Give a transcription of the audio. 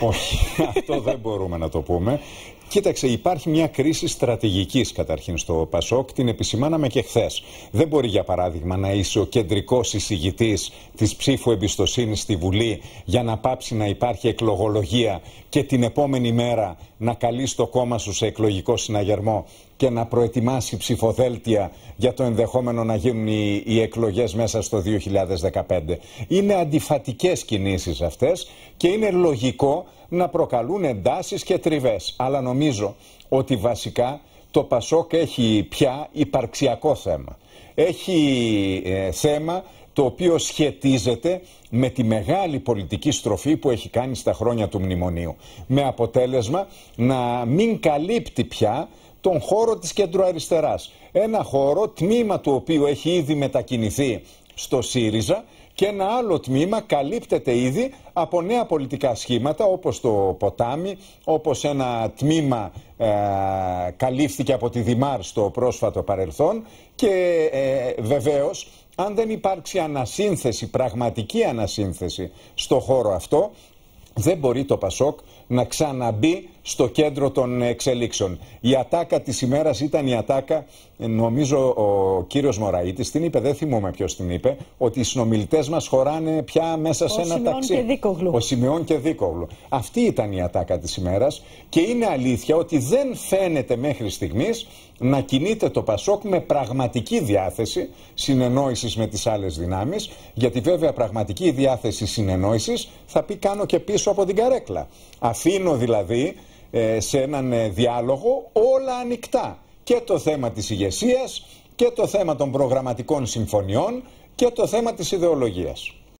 Όχι, αυτό δεν μπορούμε να το πούμε. Κοίταξε, υπάρχει μια κρίση στρατηγικής καταρχήν στο Πασόκ, την επισημάναμε και χθες. Δεν μπορεί, για παράδειγμα, να είσαι ο κεντρικός εισηγητής της ψήφου εμπιστοσύνης στη Βουλή για να πάψει να υπάρχει εκλογολογία και την επόμενη μέρα να καλεί το κόμμα σου σε εκλογικό συναγερμό και να προετοιμάσει ψηφοδέλτια για το ενδεχόμενο να γίνουν οι, οι εκλογές μέσα στο 2015. Είναι αντιφατικές κινήσεις αυτές και είναι λογικό να προκαλούν εντάσεις και τριβές. Αλλά νομίζω ότι βασικά το Πασόκ έχει πια υπαρξιακό θέμα. Έχει ε, θέμα το οποίο σχετίζεται με τη μεγάλη πολιτική στροφή που έχει κάνει στα χρόνια του μνημονίου. Με αποτέλεσμα να μην καλύπτει πια τον χώρο της κεντροαριστεράς. Ένα χώρο, τμήμα του οποίου έχει ήδη μετακινηθεί στο ΣΥΡΙΖΑ και ένα άλλο τμήμα καλύπτεται ήδη από νέα πολιτικά σχήματα όπως το ποτάμι, όπως ένα τμήμα ε, καλύφθηκε από τη Δημάρ στο πρόσφατο παρελθόν και ε, βεβαίως αν δεν υπάρξει ανασύνθεση, πραγματική ανασύνθεση στο χώρο αυτό δεν μπορεί το Πασόκ να ξαναμπεί στο κέντρο των εξελίξεων. Η ατάκα της ημέρας ήταν η ατάκα, νομίζω ο κύριος Μωραΐτης την είπε, δεν θυμούμαι ποιος την είπε, ότι οι συνομιλητές μας χωράνε πια μέσα σε ο ένα Σημειών Και Ο Σημειών και Δίκογλου. Αυτή ήταν η ατάκα της ημέρας και είναι αλήθεια ότι δεν φαίνεται μέχρι στιγμής να κινείται το Πασόκ με πραγματική διάθεση συνεννόησης με τις άλλες δυνάμεις, γιατί βέβαια πραγματική διάθεση συνεννόησης θα πει κάνω και πίσω από την καρέκλα. Αφήνω δηλαδή ε, σε έναν ε, διάλογο όλα ανοιχτά. Και το θέμα της ηγεσίας και το θέμα των προγραμματικών συμφωνιών και το θέμα της ιδεολογίας.